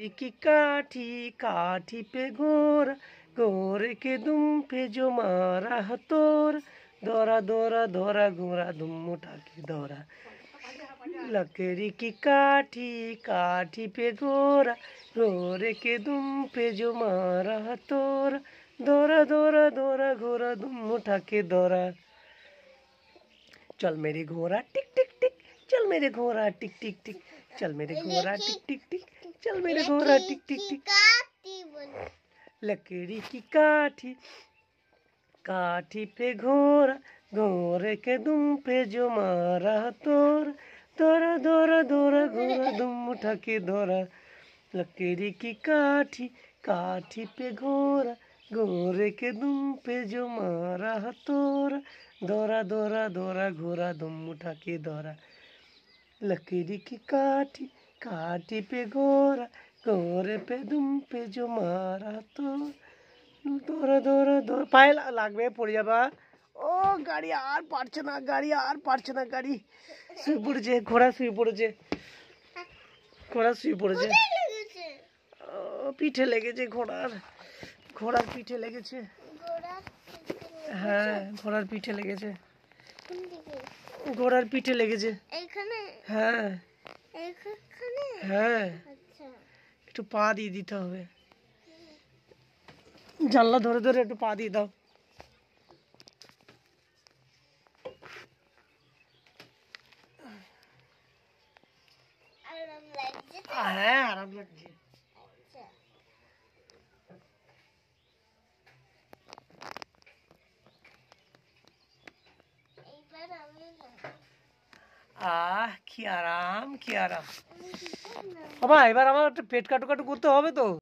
छाती की काठी काठी पे गोर गोर के दुम पे जो मारा हतोर दौरा दौरा दौरा गोरा दुम उठा के दौरा लकड़ी की काठी काठी पे गोरा गोर के दुम पे जो मारा हतोर दौरा दौरा दौरा घोरा दुम उठा के दौरा चल मेरी घोरा टिक टिक चल मेरे घोरा टिक टिक टिक चल मेरे घोरा टिक टिक टिक चल मेरे घोरा टिक टिक टिक लकड़ी की काठी काठी पे घोरा घोरे के दुम पे जो मारा तोर तोरा दोरा दोरा घोरा दुम उठा के दोरा लकड़ी की काठी काठी पे घोरा घोरे के दुम पे जो मारा तोर दोरा दोरा दोरा घोरा दुम उठा के दोरा लकड़ी की काठी কাঠি পে गोरा गोरे পে দুম পে জো মারা তো দৌড়া দৌড়া দৌড় পায়ে লাগবে পড়ে যাবা ও গাড়ি আর পারছে না গাড়ি আর পারছে না গাড়ি শুয়ে পড়েছে ঘোড়া শুয়ে পড়েছে ঘোড়া শুয়ে পড়েছে পিঠে লেগেছে ঘোড়ার ঘোড়ার পিঠে লেগেছে হ্যাঁ ঘোড়ার পিঠে লেগেছে ঘোড়ার পিঠে লেগেছে এইখানে হ্যাঁ হ্যাঁ একটু পা দিয়ে দিতে হবে জানলা ধরে ধরে একটু পা দিয়ে দাও হ্যাঁ আরাম লাগছে আহ কি আরাম কি আরাম বাবা এবার আমার একটু পেট কাটু কাটু করতে হবে তো